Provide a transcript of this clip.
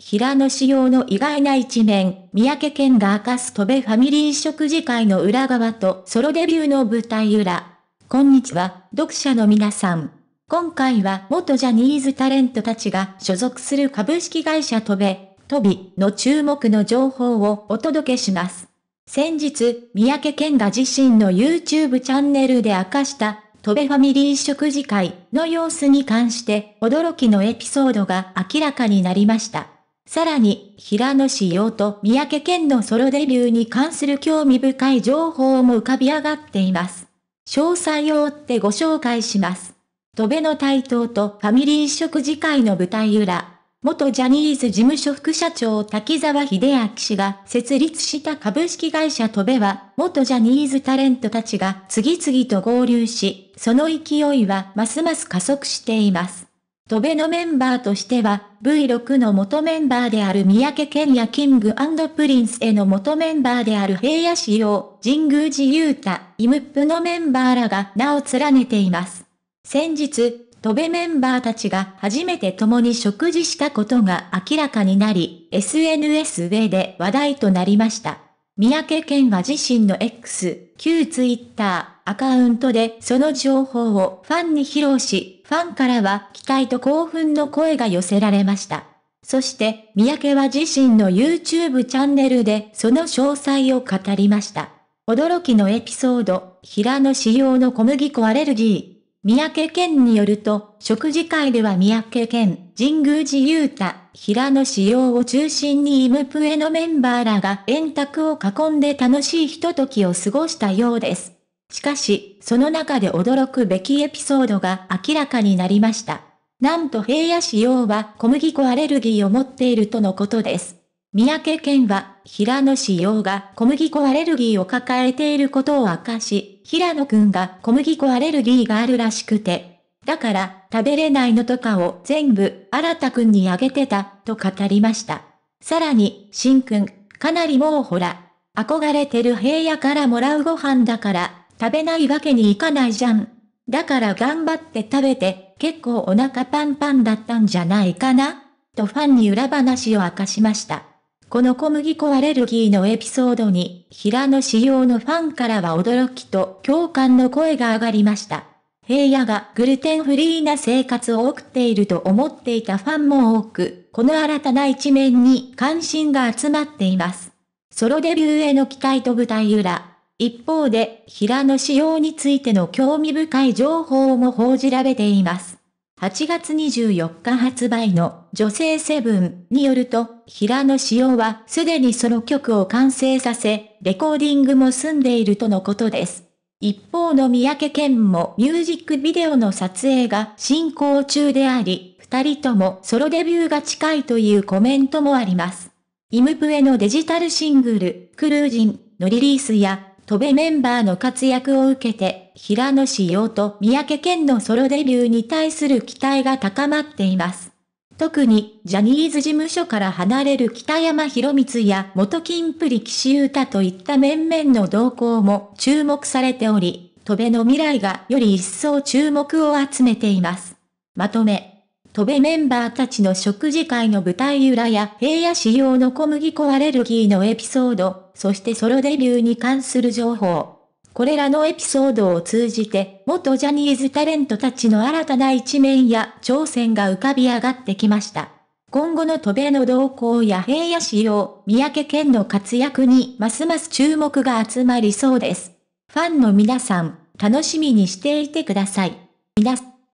平野紫耀の意外な一面、三宅健が明かす戸部ファミリー食事会の裏側とソロデビューの舞台裏。こんにちは、読者の皆さん。今回は元ジャニーズタレントたちが所属する株式会社戸部、戸部の注目の情報をお届けします。先日、三宅健が自身の YouTube チャンネルで明かした戸部ファミリー食事会の様子に関して驚きのエピソードが明らかになりました。さらに、平野紫耀と三宅健のソロデビューに関する興味深い情報も浮かび上がっています。詳細を追ってご紹介します。戸部の台頭とファミリー食事会の舞台裏。元ジャニーズ事務所副社長滝沢秀明氏が設立した株式会社戸辺は、元ジャニーズタレントたちが次々と合流し、その勢いはますます加速しています。トベのメンバーとしては、V6 の元メンバーである三宅健やキングプリンスへの元メンバーである平野志陽、神宮寺雄太、イムップのメンバーらが名を連ねています。先日、トベメンバーたちが初めて共に食事したことが明らかになり、SNS 上で話題となりました。三宅健は自身の X、旧 Twitter アカウントでその情報をファンに披露し、ファンからは期待と興奮の声が寄せられました。そして、三宅は自身の YouTube チャンネルでその詳細を語りました。驚きのエピソード、平野仕様の小麦粉アレルギー。三宅健によると、食事会では三宅健、神宮寺雄太、平野仕様を中心にイムプエのメンバーらが円卓を囲んで楽しいひとときを過ごしたようです。しかし、その中で驚くべきエピソードが明らかになりました。なんと平野市用は小麦粉アレルギーを持っているとのことです。三宅県は、平野市用が小麦粉アレルギーを抱えていることを明かし、平野くんが小麦粉アレルギーがあるらしくて、だから、食べれないのとかを全部、新田くんにあげてた、と語りました。さらに、新くん、かなりもうほら、憧れてる平野からもらうご飯だから、食べないわけにいかないじゃん。だから頑張って食べて、結構お腹パンパンだったんじゃないかなとファンに裏話を明かしました。この小麦粉アレルギーのエピソードに、平野仕様のファンからは驚きと共感の声が上がりました。平野がグルテンフリーな生活を送っていると思っていたファンも多く、この新たな一面に関心が集まっています。ソロデビューへの期待と舞台裏、一方で、平野仕様についての興味深い情報も報じられています。8月24日発売の女性セブンによると、平野仕様はすでにソロ曲を完成させ、レコーディングも済んでいるとのことです。一方の三宅健もミュージックビデオの撮影が進行中であり、二人ともソロデビューが近いというコメントもあります。イムプエのデジタルシングル、クルージンのリリースや戸部メンバーの活躍を受けて、平野紫耀と三宅健のソロデビューに対する期待が高まっています。特に、ジャニーズ事務所から離れる北山博光や元金プリ岸優太といった面々の動向も注目されており、戸部の未来がより一層注目を集めています。まとめ。戸部メンバーたちの食事会の舞台裏や平野仕様の小麦粉アレルギーのエピソード、そしてソロデビューに関する情報。これらのエピソードを通じて、元ジャニーズタレントたちの新たな一面や挑戦が浮かび上がってきました。今後の渡米の動向や平野仕様、三宅県の活躍にますます注目が集まりそうです。ファンの皆さん、楽しみにしていてください。皆さん